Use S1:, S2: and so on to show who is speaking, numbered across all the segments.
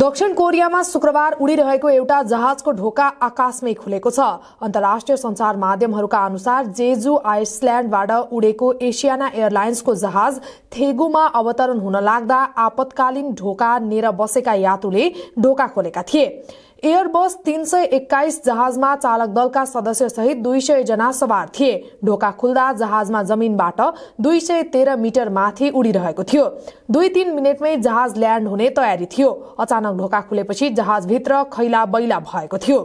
S1: दक्षिण कोरियामा शुक्रबार उडिरहेको एउटा जहाजको ढोका आकाशमै खुलेको छ अन्तर्राष्ट्रिय सञ्चार माध्यमहरूका अनुसार जेजु आइसल्याण्डबाट उडेको एसियाना एयरलाइन्सको जहाज थेगुमा अवतरण हुन लाग्दा आपतकालीन ढोका नेर बसेका यात्रुले ढोका खोलेका थिए एयरबस तीन सय एक्काइस जहाजमा चालक दलका सदस्यसहित दुई सय जना सवार थिए ढोका खुल्दा जहाजमा जमीनबाट दुई सय तेह्र मिटर माथि उडिरहेको थियो दुई तीन मिनटमै जहाज ल्याण्ड हुने तयारी थियो अचानक ढोका खुलेपछि जहाजभित्र खैला बैला भएको थियो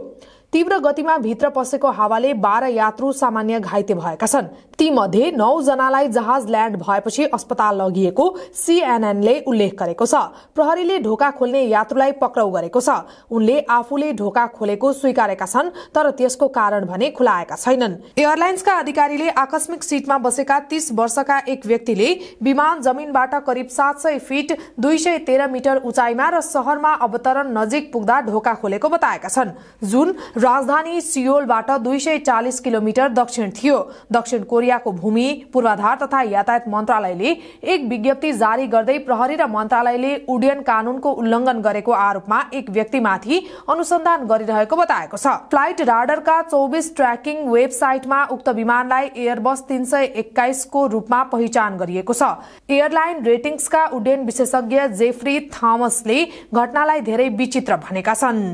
S1: तीव्र गतिमा भित्र पसेको हावाले बाह्र यात्रु सामान्य घाइते भएका छन् तीमध्ये जनालाई जहाज ल्याण्ड भएपछि अस्पताल लगिएको सीएनएनले उल्लेख गरेको छ प्रहरीले ढोका खोल्ने यात्रुलाई पक्राउ गरेको छ उनले आफूले ढोका खोलेको स्वीकारेका छन् तर त्यसको कारण भने खुलाएका छैनन् एयरलाइन्सका अधिकारीले आकस्मिक सीटमा बसेका तीस वर्षका एक व्यक्तिले विमान जमिनबाट करिब सात सय फिट दुई सय तेह्र मिटर उचाइमा र शहरमा अवतरण नजिक पुग्दा ढोका खोलेको बताएका छन् जुन राजधानी सियोलबाट दुई सय चालिस किलोमिटर दक्षिण थियो दक्षिण कोरियाको भूमि पूर्वाधार तथा यातायात मन्त्रालयले एक विज्ञप्ति जारी गर्दै प्रहरी र मन्त्रालयले उड्डयन कानूनको उल्लङ्घन गरेको आरोपमा एक व्यक्तिमाथि अनुसन्धान गरिरहेको बताएको छ फ्लाइट राडरका चौबिस ट्र्याकिङ वेबसाइटमा उक्त विमानलाई एयरबस तीन सय एक्काइसको रूपमा पहिचान गरिएको छ एयरलाइन रेटिङ्सका उड्डयन विशेषज्ञ जेफ्री थमसले घटनालाई धेरै विचित्र भनेका छन्